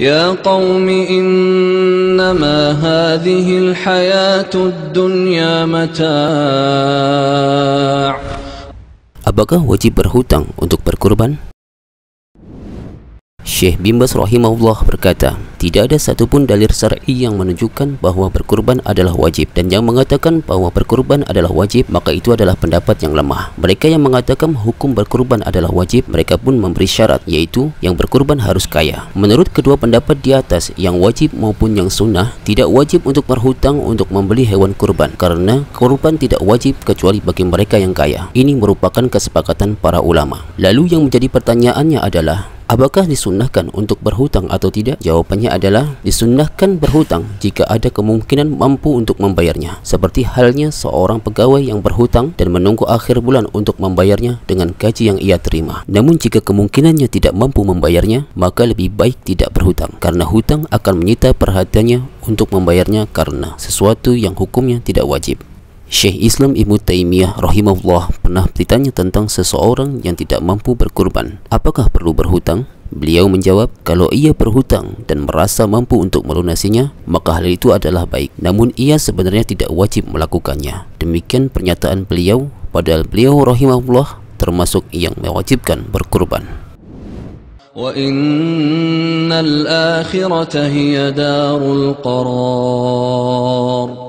يا قوم إنما هذه الحياة الدنيا متاع Apakah wajib berhutang untuk berkorban? Syekh Bimbas rahimahullah berkata, tidak ada satupun dalil syar'i yang menunjukkan bahwa berkurban adalah wajib dan yang mengatakan bahwa berkurban adalah wajib maka itu adalah pendapat yang lemah. Mereka yang mengatakan hukum berkurban adalah wajib mereka pun memberi syarat yaitu yang berkurban harus kaya. Menurut kedua pendapat di atas yang wajib maupun yang sunnah tidak wajib untuk berhutang untuk membeli hewan kurban karena kurban tidak wajib kecuali bagi mereka yang kaya. Ini merupakan kesepakatan para ulama. Lalu yang menjadi pertanyaannya adalah Apakah disunnahkan untuk berhutang atau tidak? Jawabannya adalah disunnahkan berhutang jika ada kemungkinan mampu untuk membayarnya. Seperti halnya seorang pegawai yang berhutang dan menunggu akhir bulan untuk membayarnya dengan gaji yang ia terima. Namun jika kemungkinannya tidak mampu membayarnya, maka lebih baik tidak berhutang karena hutang akan menyita perhatiannya untuk membayarnya karena sesuatu yang hukumnya tidak wajib. Syekh Islam Ibnu Taimiyah rahimahullah pernah bertanya tentang seseorang yang tidak mampu berkurban. Apakah perlu berhutang? Beliau menjawab, kalau ia berhutang dan merasa mampu untuk melunasinya, maka hal itu adalah baik. Namun ia sebenarnya tidak wajib melakukannya. Demikian pernyataan beliau, padahal beliau rahimahullah termasuk yang mewajibkan berkurban. وَإِنَّ الْآخِرَةَ هِيَ دَارُ الْقَرَارِ